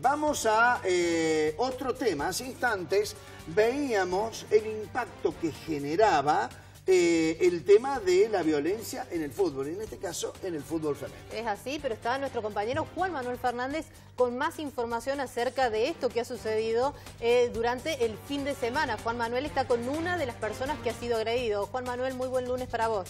vamos a eh, otro tema. Hace instantes veíamos el impacto que generaba eh, el tema de la violencia en el fútbol, en este caso en el fútbol femenino. Es así, pero está nuestro compañero Juan Manuel Fernández con más información acerca de esto que ha sucedido eh, durante el fin de semana. Juan Manuel está con una de las personas que ha sido agredido. Juan Manuel, muy buen lunes para vos.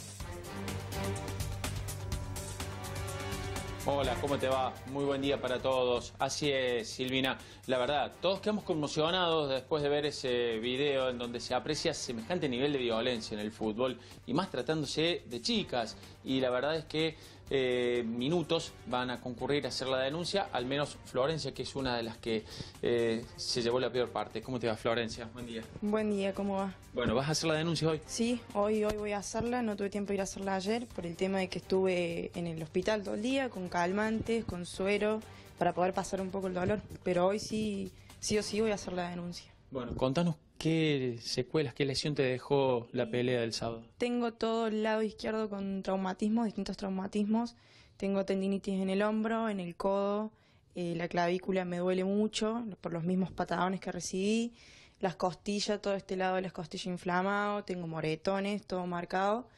Hola, ¿cómo te va? Muy buen día para todos. Así es, Silvina. La verdad, todos quedamos conmocionados después de ver ese video en donde se aprecia semejante nivel de violencia en el fútbol y más tratándose de chicas. Y la verdad es que eh, minutos van a concurrir a hacer la denuncia, al menos Florencia, que es una de las que eh, se llevó la peor parte. ¿Cómo te va, Florencia? Buen día. Buen día, ¿cómo va? Bueno, ¿vas a hacer la denuncia hoy? Sí, hoy, hoy voy a hacerla, no tuve tiempo de ir a hacerla ayer por el tema de que estuve en el hospital todo el día con calmantes, con suero, para poder pasar un poco el dolor, pero hoy sí, sí o sí voy a hacer la denuncia. Bueno, contanos ¿Qué secuelas, qué lesión te dejó la pelea del sábado? Tengo todo el lado izquierdo con traumatismos, distintos traumatismos. Tengo tendinitis en el hombro, en el codo, eh, la clavícula me duele mucho por los mismos patadones que recibí. Las costillas, todo este lado de las costillas inflamado, tengo moretones, todo marcado.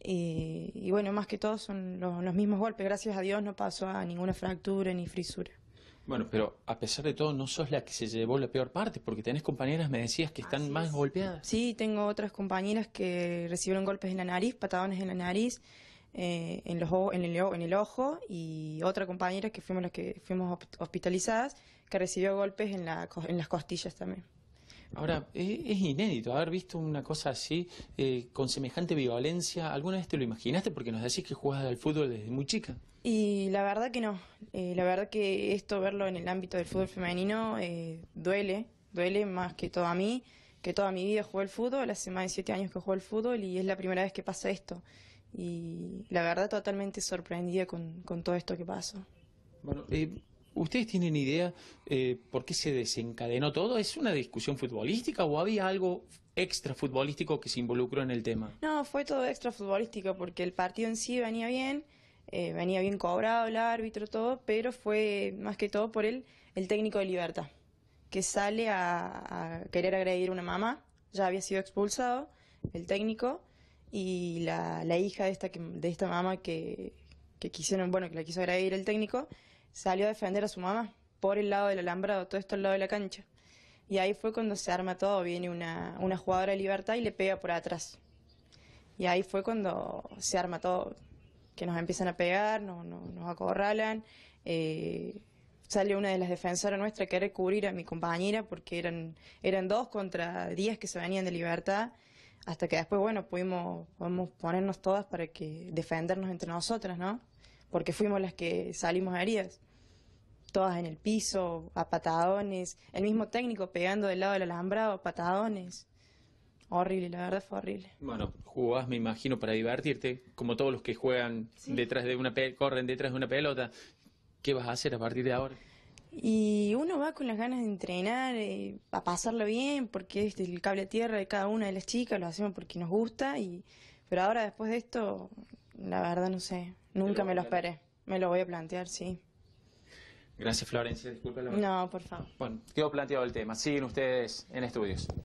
Eh, y bueno, más que todo son los mismos golpes. Gracias a Dios no pasó a ninguna fractura ni frisura. Bueno, pero a pesar de todo, no sos la que se llevó la peor parte, porque tenés compañeras, me decías, que están más golpeadas. Sí, tengo otras compañeras que recibieron golpes en la nariz, patadones en la nariz, eh, en, los, en, el, en el ojo, y otra compañera que fuimos las que fuimos hospitalizadas, que recibió golpes en las costillas también. Ahora, es inédito haber visto una cosa así, eh, con semejante violencia. ¿Alguna vez te lo imaginaste? Porque nos decís que jugabas al fútbol desde muy chica. Y la verdad que no. Eh, la verdad que esto, verlo en el ámbito del fútbol femenino, eh, duele. Duele más que todo a mí, que toda mi vida jugué al fútbol. Hace más de siete años que juego al fútbol y es la primera vez que pasa esto. Y la verdad, totalmente sorprendida con, todo esto que pasó. Bueno, ¿Ustedes tienen idea eh, por qué se desencadenó todo? ¿Es una discusión futbolística o había algo extra futbolístico que se involucró en el tema? No, fue todo extra futbolístico porque el partido en sí venía bien, eh, venía bien cobrado el árbitro, todo, pero fue más que todo por el, el técnico de Libertad, que sale a, querer agredir a una mamá, ya había sido expulsado el técnico, y la, la hija de esta, de esta mamá que, que quisieron, bueno, que la quiso agredir el técnico salió a defender a su mamá por el lado del alambrado, todo esto al lado de la cancha. Y ahí fue cuando se arma todo, viene una, una jugadora de libertad y le pega por atrás. Y ahí fue cuando se arma todo, que nos empiezan a pegar, no, nos acorralan. Eh, sale una de las defensoras nuestras que era cubrir a mi compañera porque eran, eran dos contra diez que se venían de libertad. Hasta que después, bueno, pudimos, ponernos todas para que defendernos entre nosotras, ¿no? porque fuimos las que salimos heridas. Todas en el piso, a patadones, el mismo técnico pegando del lado del alambrado, patadones. Horrible, la verdad fue horrible. Bueno, jugás, me imagino, para divertirte, como todos los que juegan detrás de una corren detrás de una pelota. ¿Qué vas a hacer a partir de ahora? Y uno va con las ganas de entrenar, eh, a pasarlo bien, porque es el cable a tierra de cada una de las chicas, lo hacemos porque nos gusta, y pero ahora después de esto, la verdad no sé, Nunca me lo esperé. Me lo voy a plantear, sí. Gracias, Florencia. Disculpa la No, por favor. Bueno, quedó planteado el tema. Siguen ustedes en estudios.